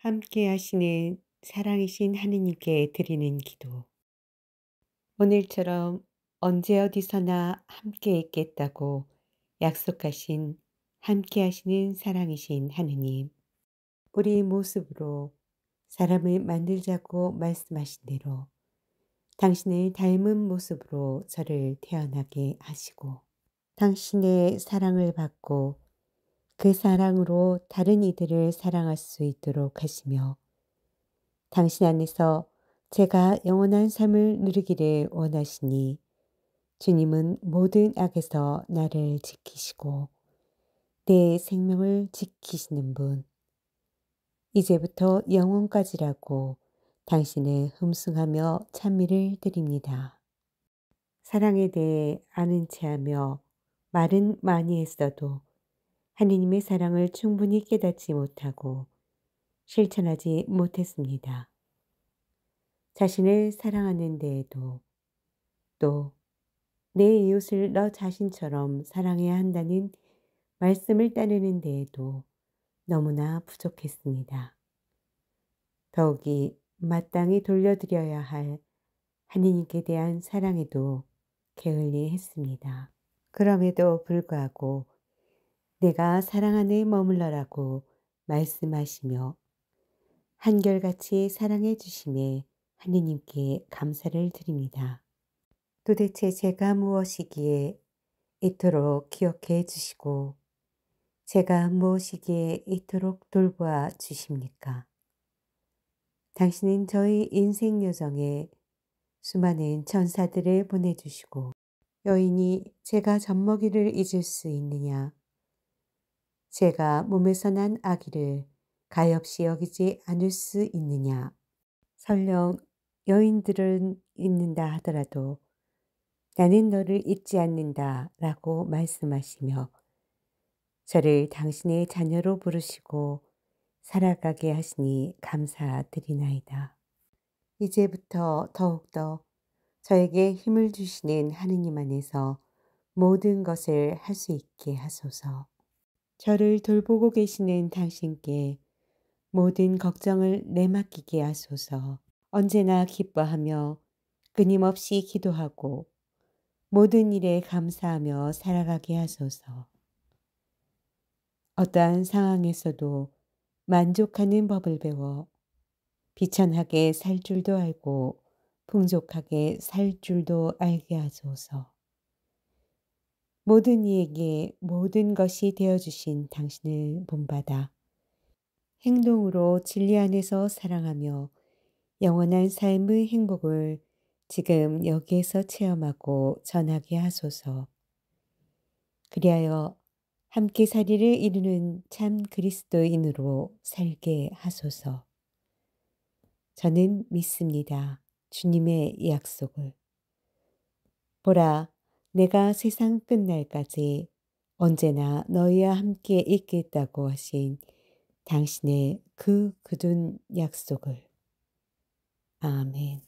함께 하시는 사랑이신 하느님께 드리는 기도. 오늘처럼 언제 어디서나 함께 있겠다고 약속하신 함께 하시는 사랑이신 하느님. 우리 모습으로 사람을 만들자고 말씀하신 대로 당신의 닮은 모습으로 저를 태어나게 하시고 당신의 사랑을 받고 그 사랑으로 다른 이들을 사랑할 수 있도록 하시며 당신 안에서 제가 영원한 삶을 누리기를 원하시니 주님은 모든 악에서 나를 지키시고 내 생명을 지키시는 분 이제부터 영원까지라고 당신의 흠숭하며 찬미를 드립니다. 사랑에 대해 아는 체하며 말은 많이 했어도 하느님의 사랑을 충분히 깨닫지 못하고 실천하지 못했습니다. 자신을 사랑하는 데에도 또 내 이웃을 너 자신처럼 사랑해야 한다는 말씀을 따르는 데에도 너무나 부족했습니다. 더욱이 마땅히 돌려드려야 할 하느님께 대한 사랑에도 게을리 했습니다. 그럼에도 불구하고 내가 사랑 안에 머물러라고 말씀하시며 한결같이 사랑해 주심에 하느님께 감사를 드립니다. 도대체 제가 무엇이기에 이토록 기억해 주시고 제가 무엇이기에 이토록 돌보아 주십니까? 당신은 저희 인생 여정에 수많은 천사들을 보내주시고 여인이 제가 젖먹이를 잊을 수 있느냐 제가 몸에서 난 아기를 가엾이 여기지 않을 수 있느냐. 설령 여인들은 잊는다 하더라도 나는 너를 잊지 않는다 라고 말씀하시며 저를 당신의 자녀로 부르시고 살아가게 하시니 감사드리나이다. 이제부터 더욱더 저에게 힘을 주시는 하느님 안에서 모든 것을 할 수 있게 하소서. 저를 돌보고 계시는 당신께 모든 걱정을 내맡기게 하소서 언제나 기뻐하며 끊임없이 기도하고 모든 일에 감사하며 살아가게 하소서. 어떠한 상황에서도 만족하는 법을 배워 비천하게 살 줄도 알고 풍족하게 살 줄도 알게 하소서. 모든 이에게 모든 것이 되어주신 당신을 본받아 행동으로 진리 안에서 사랑하며 영원한 삶의 행복을 지금 여기에서 체험하고 전하게 하소서. 그리하여 함께 사리를 이루는 참 그리스도인으로 살게 하소서. 저는 믿습니다. 주님의 약속을. 보라, 내가 세상 끝날까지 언제나 너희와 함께 있겠다고 하신 당신의 그 굳은 약속을. 아멘.